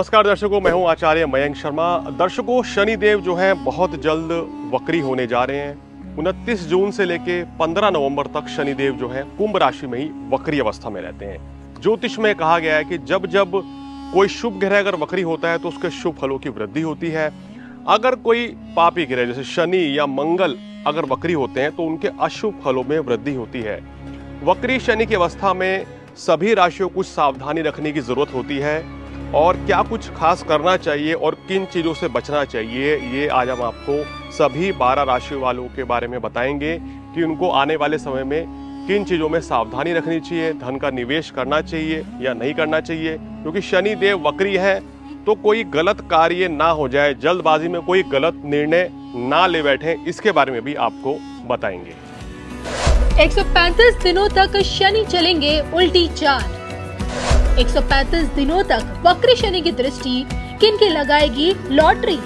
नमस्कार दर्शकों मैं हूं आचार्य मयंक शर्मा दर्शकों शनिदेव जो हैं बहुत जल्द वक्री होने जा रहे हैं उनतीस जून से लेके 15 नवंबर तक शनिदेव जो हैं कुंभ राशि में ही वक्री अवस्था में रहते हैं ज्योतिष में कहा गया है कि जब जब कोई शुभ ग्रह अगर वक्री होता है तो उसके शुभ फलों की वृद्धि होती है अगर कोई पापी ग्रह जैसे शनि या मंगल अगर वक्री होते हैं तो उनके अशुभ फलों में वृद्धि होती है वक्री शनि की अवस्था में सभी राशियों को सावधानी रखने की जरूरत होती है और क्या कुछ खास करना चाहिए और किन चीज़ों से बचना चाहिए ये आज हम आपको सभी बारह राशि वालों के बारे में बताएंगे कि उनको आने वाले समय में किन चीज़ों में सावधानी रखनी चाहिए धन का निवेश करना चाहिए या नहीं करना चाहिए क्योंकि शनि देव वक्री है तो कोई गलत कार्य ना हो जाए जल्दबाजी में कोई गलत निर्णय ना ले बैठे इसके बारे में भी आपको बताएंगे 135 दिनों तक शनि चलेंगे उल्टी चार 135 दिनों तक वक्री शनि की दृष्टि किन की लगाएगी लॉटरी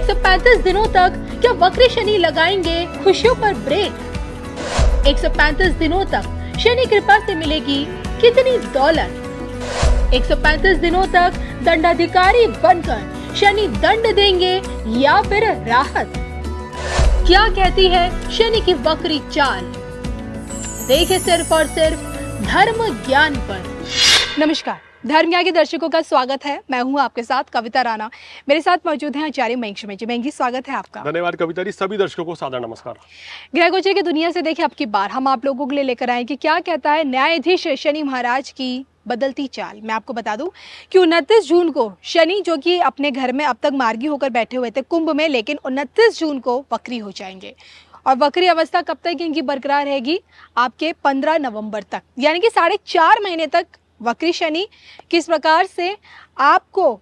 135 दिनों तक क्या वक्री शनि लगाएंगे खुशियों पर ब्रेक 135 दिनों तक शनि कृपा से मिलेगी कितनी दौलत 135 दिनों तक दंडाधिकारी बनकर शनि दंड देंगे या फिर राहत क्या कहती है शनि की वक्री चाल देखे सिर्फ और सिर्फ धर्म ज्ञान पर नमस्कार धर्म ज्ञान के दर्शकों का स्वागत है मैं हूं आपके साथ कविता राणा मेरे साथ मौजूद हैं आचार्य मयंक शर्मा जी महंगी स्वागत है आपका धन्यवाद कविता जी सभी दर्शकों को सादर नमस्कार ग्रह गोचर की दुनिया से देखिए आपकी बार हम आप लोगों के लिए लेकर आए कि क्या कहता है न्यायाधीश शनि महाराज की बदलती चाल मैं आपको बता दूं कि उनतीस जून को शनि जो कि अपने घर में अब तक मार्गी होकर बैठे हुए थे कुंभ में लेकिन उनतीस जून को बकरी हो जाएंगे और वक्री अवस्था कब तक इनकी बरकरार रहेगी आपके 15 नवंबर तक यानी कि साढ़े चार महीने तक वक्री शनि किस प्रकार से आपको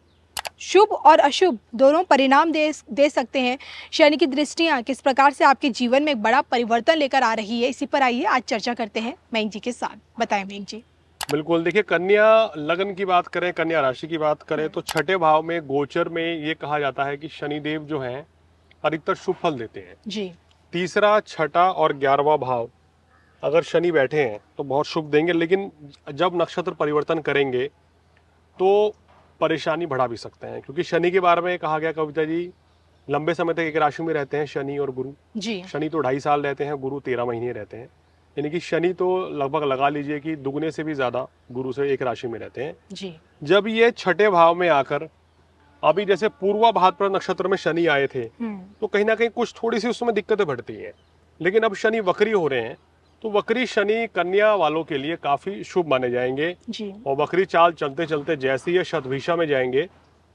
शुभ और अशुभ दोनों परिणाम दे दे सकते हैं शनि की दृष्टियाँ किस प्रकार से आपके जीवन में एक बड़ा परिवर्तन लेकर आ रही है इसी पर आइए आज चर्चा करते हैं मैंग जी के साथ बताएं मैंग जी बिल्कुल देखिए कन्या लगन की बात करें कन्या राशि की बात करें तो छठे भाव में गोचर में ये कहा जाता है कि शनिदेव जो है अधिकतर शुभ फल देते हैं जी तीसरा छठा और ग्यारहवा भाव अगर शनि बैठे हैं तो बहुत शुभ देंगे लेकिन जब नक्षत्र परिवर्तन करेंगे तो परेशानी बढ़ा भी सकते हैं क्योंकि शनि के बारे में कहा गया कविता जी लंबे समय तक एक राशि में रहते हैं शनि और गुरु जी शनि तो ढाई साल रहते हैं गुरु तेरह महीने रहते हैं यानी कि शनि तो लगभग लगा लीजिए कि दुगने से भी ज्यादा गुरु से एक राशि में रहते हैं जी जब ये छठे भाव में आकर अभी जैसे पूर्वा भाद्र नक्षत्र में शनि आए थे हम्म। तो कहीं ना कहीं कुछ थोड़ी सी उसमें दिक्कतें बढ़ती हैं लेकिन अब शनि वक्री हो रहे हैं तो वक्री शनि कन्या वालों के लिए काफी शुभ माने जाएंगे और वक्री चाल चलते चलते जैसे ही शतभिषा में जाएंगे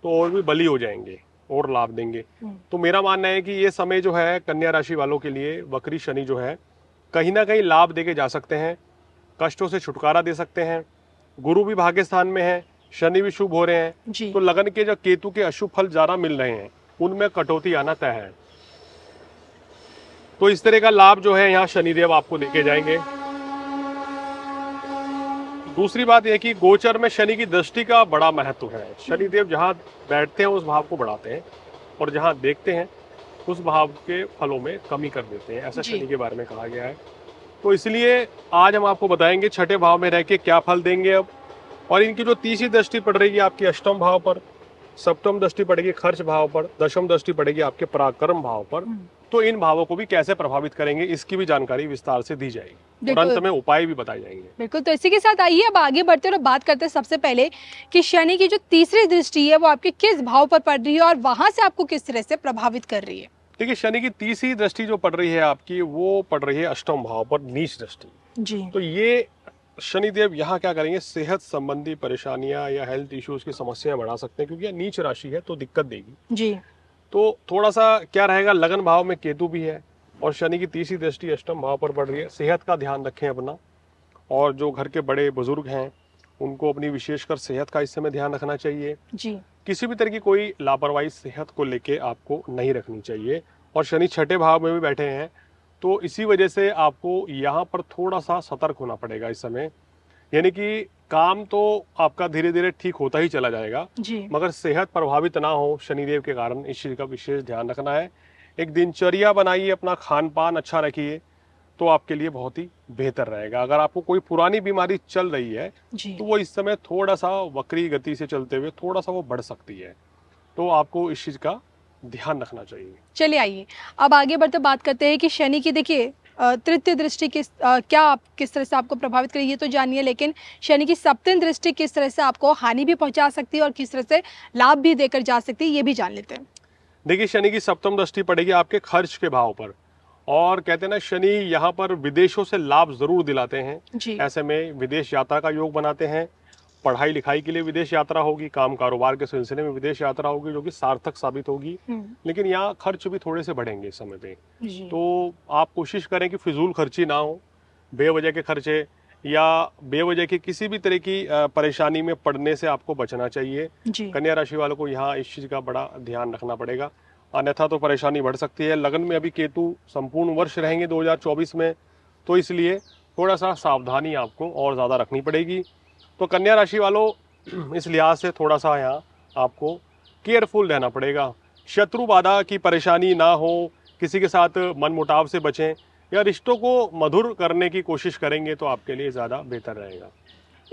तो और भी बलि हो जाएंगे और लाभ देंगे हम्म। तो मेरा मानना है कि ये समय जो है कन्या राशि वालों के लिए वक्री शनि जो है कहीं ना कहीं लाभ दे जा सकते हैं कष्टों से छुटकारा दे सकते हैं गुरु भी भाग्य स्थान में है शनि भी शुभ हो रहे हैं तो लगन के जो केतु के अशुभ फल ज्यादा मिल रहे हैं उनमें कटौती आना तय है तो इस तरह का लाभ जो है यहाँ शनिदेव आपको लेके जाएंगे दूसरी बात यह कि गोचर में शनि की दृष्टि का बड़ा महत्व है शनिदेव जहाँ बैठते हैं उस भाव को बढ़ाते हैं और जहाँ देखते हैं उस भाव के फलों में कमी कर देते हैं ऐसा शनि के बारे में कहा गया है तो इसलिए आज हम आपको बताएंगे छठे भाव में रह के क्या फल देंगे अब और इनकी जो तीसरी दृष्टि पड़ रही है आपकी अष्टम भाव पर सप्तम दृष्टि पड़ेगी खर्च भाव पर दशम दृष्टि पड़ेगी आपके पराक्रम भाव पर हम्म। तो इन भावों को भी कैसे प्रभावित करेंगे इसकी भी जानकारी विस्तार से दी जाएगी तुरंत में उपाय भी बताए जाएंगे बिल्कुल तो इसी के साथ आइए अब आगे बढ़ते और बात करते हैं सबसे पहले कि शनि की जो तीसरी दृष्टि है वो आपके किस भाव पर पड़ रही है और वहां से आपको किस तरह से प्रभावित कर रही है देखिए शनि की तीसरी दृष्टि जो पड़ रही है आपकी वो पड़ रही है अष्टम भाव पर नीच दृष्टि जी तो ये शनिदेव यहाँ क्या करेंगे सेहत संबंधी परेशानियां या हेल्थ इश्यूज की समस्याएं बढ़ा सकते हैं क्योंकि नीच राशि है तो दिक्कत देगी जी तो थोड़ा सा क्या रहेगा लगन भाव में केतु भी है और शनि की तीसरी दृष्टि अष्टम भाव पर पड़ रही है सेहत का ध्यान रखें अपना और जो घर के बड़े बुजुर्ग हैं उनको अपनी विशेषकर सेहत का इस समय ध्यान रखना चाहिए जी किसी भी तरह की कोई लापरवाही सेहत को लेके आपको नहीं रखनी चाहिए और शनि छठे भाव में भी बैठे हैं तो इसी वजह से आपको यहाँ पर थोड़ा सा सतर्क होना पड़ेगा इस समय यानी कि काम तो आपका धीरे धीरे ठीक होता ही चला जाएगा जी। मगर सेहत प्रभावित ना हो शनिदेव के कारण इस चीज़ का विशेष ध्यान रखना है एक दिनचर्या बनाइए अपना खान पान अच्छा रखिए तो आपके लिए बहुत ही बेहतर रहेगा अगर आपको कोई पुरानी बीमारी चल रही है तो वो इस समय थोड़ा सा वक्री गति से चलते हुए थोड़ा सा वो बढ़ सकती है तो आपको इस चीज़ का ध्यान रखना चाहिए चलिए आइए अब आगे बढ़ते बात करते हैं कि शनि की देखिए तृतीय दृष्टि किस क्या आप किस तरह से आपको प्रभावित करेगी ये तो जानिए लेकिन शनि की सप्तम दृष्टि किस तरह से आपको हानि भी पहुंचा सकती है और किस तरह से लाभ भी देकर जा सकती है ये भी जान लेते हैं देखिए शनि की सप्तम दृष्टि पड़ेगी आपके खर्च के भाव पर और कहते हैं ना शनि यहाँ पर विदेशों से लाभ जरूर दिलाते हैं ऐसे में विदेश यात्रा का योग बनाते हैं पढ़ाई लिखाई के लिए विदेश यात्रा होगी काम कारोबार के सिलसिले में विदेश यात्रा होगी जो कि सार्थक साबित होगी हम्म। लेकिन यहाँ खर्च भी थोड़े से बढ़ेंगे इस समय पे तो आप कोशिश करें कि फिजूल खर्ची ना हो बेवजह के खर्चे या बेवजह की किसी भी तरह की परेशानी में पड़ने से आपको बचना चाहिए कन्या राशि वालों को यहाँ इस चीज़ का बड़ा ध्यान रखना पड़ेगा अन्यथा तो परेशानी बढ़ सकती है लगन में अभी केतु संपूर्ण वर्ष रहेंगे 2024 में तो इसलिए थोड़ा सा सावधानी आपको और ज़्यादा रखनी पड़ेगी तो कन्या राशि वालों इस लिहाज से थोड़ा सा यहाँ आपको केयरफुल रहना पड़ेगा शत्रु बाधा की परेशानी ना हो किसी के साथ मन मुटाव से बचें या रिश्तों को मधुर करने की कोशिश करेंगे तो आपके लिए ज़्यादा बेहतर रहेगा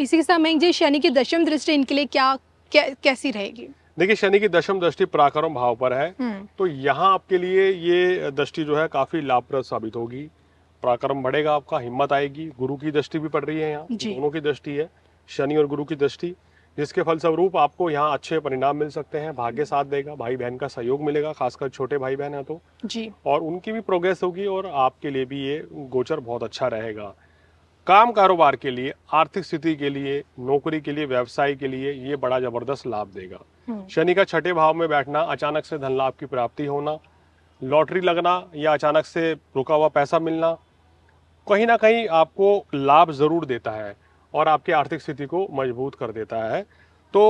इसी के साथ जी शनि की दशम दृष्टि इनके लिए क्या, क्या कैसी रहेगी देखिए शनि की दशम दृष्टि पराक्रम भाव पर है हम्म। तो यहाँ आपके लिए ये दृष्टि जो है काफ़ी लाभप्रद साबित होगी पराक्रम बढ़ेगा आपका हिम्मत आएगी गुरु की दृष्टि भी पड़ रही है यहाँ दोनों की दृष्टि है शनि और गुरु की दृष्टि जिसके फलस्वरूप आपको यहाँ अच्छे परिणाम मिल सकते हैं भाग्य साथ देगा भाई बहन का सहयोग मिलेगा खासकर छोटे भाई बहन है तो जी और उनकी भी प्रोग्रेस होगी और आपके लिए भी ये गोचर बहुत अच्छा रहेगा काम कारोबार के लिए आर्थिक स्थिति के लिए नौकरी के लिए व्यवसाय के लिए ये बड़ा जबरदस्त लाभ देगा हम्म। शनि का छठे भाव में बैठना अचानक से धन लाभ की प्राप्ति होना लॉटरी लगना या अचानक से रुका हुआ पैसा मिलना कहीं ना कहीं आपको लाभ जरूर देता है और आपकी आर्थिक स्थिति को मजबूत कर देता है तो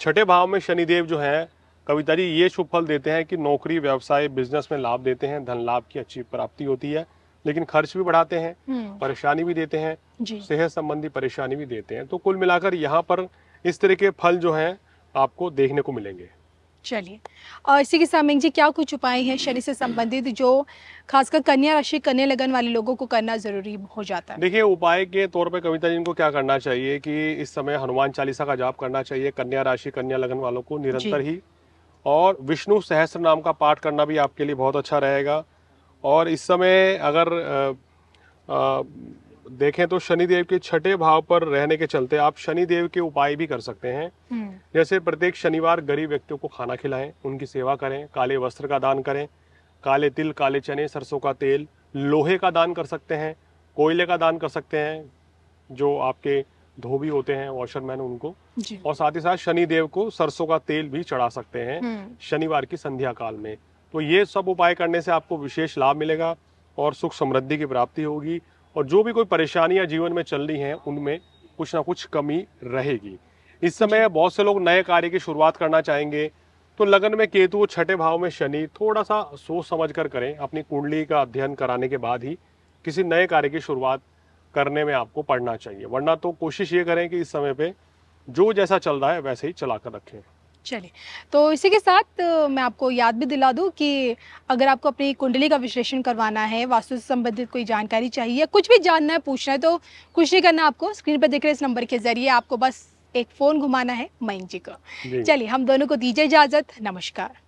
छठे भाव में शनिदेव जो है कविता जी ये शुभ फल देते हैं कि नौकरी व्यवसाय बिजनेस में लाभ देते हैं धन लाभ की अच्छी प्राप्ति होती है लेकिन खर्च भी बढ़ाते हैं हम्म। परेशानी भी देते हैं सेहत संबंधी परेशानी भी देते हैं तो कुल मिलाकर यहाँ पर इस तरह के फल जो हैं आपको देखने को मिलेंगे चलिए और इसी के साथ जी क्या कुछ उपाय हैं शनि से संबंधित जो खासकर कन्या राशि कन्या लगन वाले लोगों को करना जरूरी हो जाता है देखिए उपाय के तौर पे कविता जी को क्या करना चाहिए कि इस समय हनुमान चालीसा का जाप करना चाहिए कन्या राशि कन्या लगन वालों को निरंतर ही और विष्णु सहस्त्र नाम का पाठ करना भी आपके लिए बहुत अच्छा रहेगा और इस समय अगर आ, आ, देखें तो शनिदेव के छठे भाव पर रहने के चलते आप शनिदेव के उपाय भी कर सकते हैं हम्म। जैसे प्रत्येक शनिवार गरीब व्यक्तियों को खाना खिलाएं उनकी सेवा करें काले वस्त्र का दान करें काले तिल काले चने सरसों का तेल लोहे का दान कर सकते हैं कोयले का दान कर सकते हैं जो आपके धोबी होते हैं वॉशरमैन उनको और साथ ही साथ शनिदेव को सरसों का तेल भी चढ़ा सकते हैं हम्म। शनिवार की संध्या काल में तो ये सब उपाय करने से आपको विशेष लाभ मिलेगा और सुख समृद्धि की प्राप्ति होगी और जो भी कोई परेशानियाँ जीवन में चल रही हैं उनमें कुछ ना कुछ कमी रहेगी इस समय बहुत से लोग नए कार्य की शुरुआत करना चाहेंगे तो लगन में केतु छठे भाव में शनि थोड़ा सा सोच समझ कर करें अपनी कुंडली का अध्ययन कराने के बाद ही किसी नए कार्य की शुरुआत करने में आपको पढ़ना चाहिए वरना तो कोशिश ये करें कि इस समय पे जो जैसा चल रहा है वैसे ही चला कर रखें चलिए तो इसी के साथ मैं आपको याद भी दिला दूं कि अगर आपको अपनी कुंडली का विश्लेषण करवाना है वास्तु से संबंधित कोई जानकारी चाहिए कुछ भी जानना है पूछना है तो कुछ नहीं करना आपको स्क्रीन पर दिख रहे इस नंबर के जरिए आपको बस एक फ़ोन घुमाना है मयंक जी को चलिए हम दोनों को दीजिए इजाज़त नमस्कार